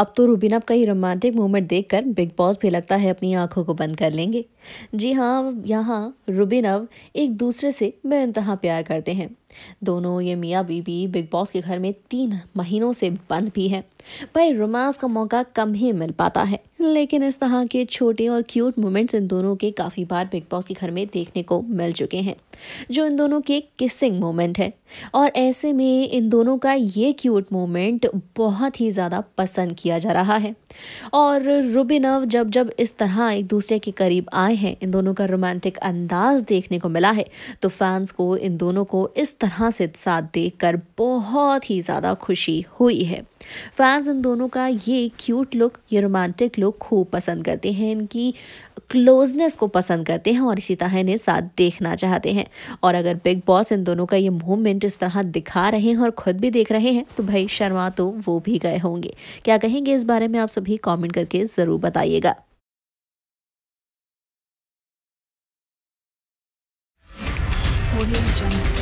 अब तो रूबीना का ही रोमांटिक मोमेंट देखकर बिग बॉस भी लगता है अपनी आंखों को बंद कर लेंगे जी हाँ यहाँ रूबीनव एक दूसरे से बेानतहा प्यार करते हैं दोनों ये मियाँ बीबी बिग बॉस के घर में तीन महीनों से बंद भी हैं पर रोमांस का मौका कम ही मिल पाता है लेकिन इस तरह के छोटे और क्यूट मोमेंट्स इन दोनों के काफ़ी बार बिग बॉस के घर में देखने को मिल चुके हैं जो इन दोनों के किसिंग मोमेंट है और ऐसे में इन दोनों का ये क्यूट मोमेंट बहुत ही ज़्यादा पसंद किया जा रहा है और रुबिनव जब जब इस तरह एक दूसरे के करीब आए हैं इन दोनों का रोमांटिक अंदाज देखने को मिला है तो फैंस को इन दोनों को इस तरह से साथ देखकर बहुत ही ज़्यादा खुशी हुई है फैंस इन दोनों का ये क्यूट लुक ये रोमांटिक लुक खूब पसंद करते हैं इनकी क्लोजनेस को पसंद करते हैं और इसी तरह इन्हें साथ देखना चाहते हैं और अगर बिग बॉस इन दोनों का ये मूवमेंट इस तरह दिखा रहे हैं और खुद भी देख रहे हैं तो भाई शर्मा तो वो भी गए होंगे क्या कहेंगे इस बारे में आप सभी कॉमेंट करके ज़रूर बताइएगा audio jungle.